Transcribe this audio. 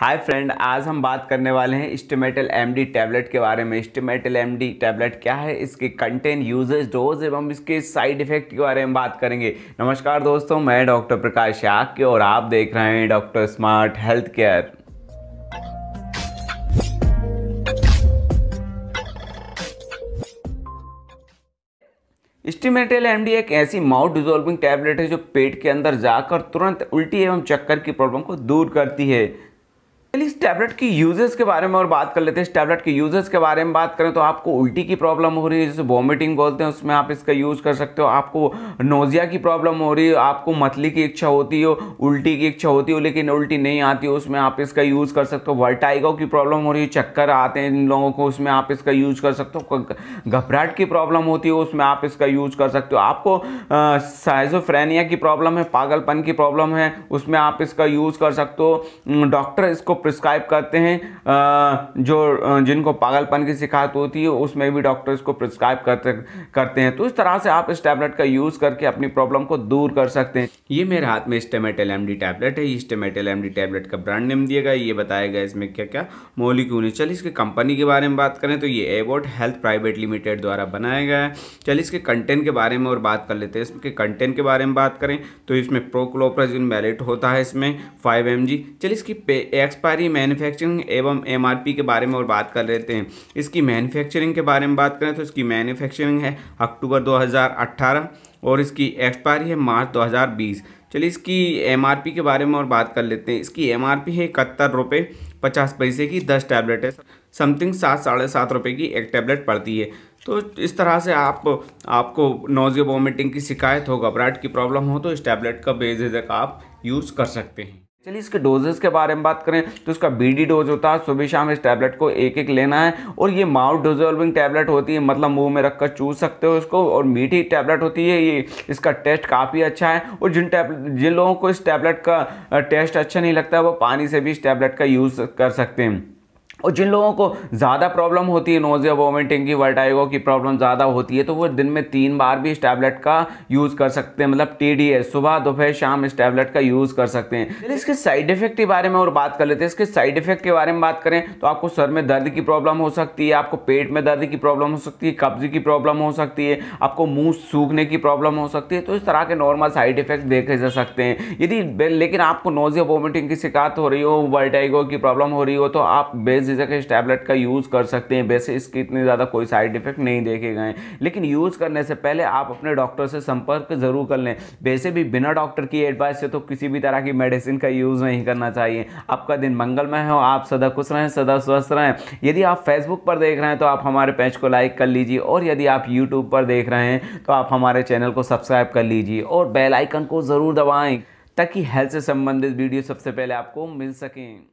hi friend आज हम बात करने वाले हैं स्टेमेटल एमडी टैबलेट के बारे में स्टेमेटल एमडी टैबलेट क्या है इसके कंटेंट यूजेज डोज एवं इसके साइड इफेक्ट के बारे में बात करेंगे नमस्कार दोस्तों मैं डॉक्टर प्रकाश याक और आप देख रहे हैं doctor smart health care Stemetil MD एक ऐसी माउथ डिजोल्विंग टैबलेट है जो पेट के अंदर जाकर तुरंत उल्टी एवं चक्कर की प्रॉब्लम को दूर करती है इस टैबलेट की यूजेस के बारे में और बात कर लेते हैं इस टैबलेट के यूजेस के बारे में बात करें तो आपको उल्टी की प्रॉब्लम हो रही है जैसे वॉमिटिंग बोलते हैं उसमें आप इसका यूज कर सकते हो आपको नोजिया की प्रॉब्लम हो रही है आपको मतली की इच्छा होती हो उल्टी की इच्छा होती हो लेकिन उल्टी नहीं आती हो उसमें आप इसका यूज़ कर सकते हो वर्टाइगो की प्रॉब्लम हो रही है चक्कर आते हैं इन लोगों को उसमें आप इसका यूज कर सकते हो घबराहट की प्रॉब्लम होती हो उसमें आप इसका यूज कर सकते हो आपको साइजोफ्रेनिया की प्रॉब्लम है पागलपन की प्रॉब्लम है उसमें आप इसका यूज़ कर सकते हो डॉक्टर इसको प्रिस्क्राइब प्रिस्क्राइब करते हैं जो जिनको पागलपन की शिकायत होती है उसमें भी डॉक्टर इसको प्रिस्क्राइब करते करते हैं तो इस तरह से आप इस टैबलेट का यूज़ करके अपनी प्रॉब्लम को दूर कर सकते हैं ये मेरे हाथ में स्टेमेटल एम टैबलेट है स्टेमेटल एम टैबलेट का ब्रांड नेम दिया गया ये बताया गया इसमें क्या क्या मोलिक्यून है चलिए इसके कंपनी के बारे में बात करें तो ये एवोट हेल्थ प्राइवेट लिमिटेड द्वारा बनाया गया है चलिए इसके कंटेंट के बारे में और बात कर लेते हैं इसके कंटेंट के बारे में बात करें तो इसमें प्रोक्लोप्राजिन वैलेट होता है इसमें फाइव एम चलिए इसकी एक्सपायरी मैन्युफैक्चरिंग एवं एमआरपी के बारे में और बात कर लेते हैं इसकी मैन्युफैक्चरिंग के बारे में बात करें तो इसकी मैन्युफैक्चरिंग है अक्टूबर 2018 और इसकी एक्सपायरी है मार्च 2020 चलिए इसकी एमआरपी के बारे में और बात कर लेते हैं इसकी एम है इकहत्तर रुपये पचास पैसे की दस टैबलेट है समथिंग सात साढ़े सात रुपये की एक टैबलेट पड़ती है तो इस तरह से आप आपको नोजिया वोमिटिंग की शिकायत हो घबराहट की प्रॉब्लम हो तो इस टैबलेट का बेझिझक आप यूज़ कर सकते हैं चलिए इसके डोजेस के बारे में बात करें तो इसका बीडी डोज होता है सुबह शाम इस टैबलेट को एक एक लेना है और ये माउथ डिजोल्विंग टैबलेट होती है मतलब मुंह में रखकर चूस सकते हो इसको और मीठी टैबलेट होती है ये इसका टेस्ट काफ़ी अच्छा है और जिन टैबलेट जिन लोगों को इस टैबलेट का टेस्ट अच्छा नहीं लगता है वो पानी से भी इस टैबलेट का यूज़ कर सकते हैं और जिन लोगों को ज़्यादा प्रॉब्लम होती है नोजिया वोमिटिंग की वर्टाइगो की प्रॉब्लम ज़्यादा होती है तो वो दिन में तीन बार भी इस टैबलेट का यूज़ कर सकते हैं मतलब टी डी सुबह दोपहर शाम इस टैबलेट का यूज़ कर सकते हैं चलिए इसके साइड इफेक्ट के बारे में और बात कर लेते हैं इसके साइड इफेक्ट के बारे में बात करें तो आपको सर में दर्द की प्रॉब्लम हो सकती है आपको पेट में दर्द की प्रॉब्लम हो सकती है कब्ज की प्रॉब्लम हो सकती है आपको मुँह सूखने की प्रॉब्लम हो सकती है तो इस तरह के नॉर्मल साइड इफेक्ट देखे जा सकते हैं यदि लेकिन आपको नोजिया वोमिटिंग की शिकायत हो रही हो वर्टाइगो की प्रॉब्लम हो रही हो तो आप बेज जगह इस टैबलेट का यूज़ कर सकते हैं वैसे इसके इतने ज़्यादा कोई साइड इफेक्ट नहीं देखे गए हैं लेकिन यूज़ करने से पहले आप अपने डॉक्टर से संपर्क ज़रूर कर लें वैसे भी बिना डॉक्टर की एडवाइस से तो किसी भी तरह की मेडिसिन का यूज़ नहीं करना चाहिए आपका दिन मंगलमय हो आप सदा खुश रहें सदा स्वस्थ रहें यदि आप फेसबुक पर देख रहे हैं तो आप हमारे पेज को लाइक कर लीजिए और यदि आप यूट्यूब पर देख रहे हैं तो आप हमारे चैनल को सब्सक्राइब कर लीजिए और बेल आइकन को ज़रूर दबाएं ताकि हेल्थ से संबंधित वीडियो सबसे पहले आपको मिल सकें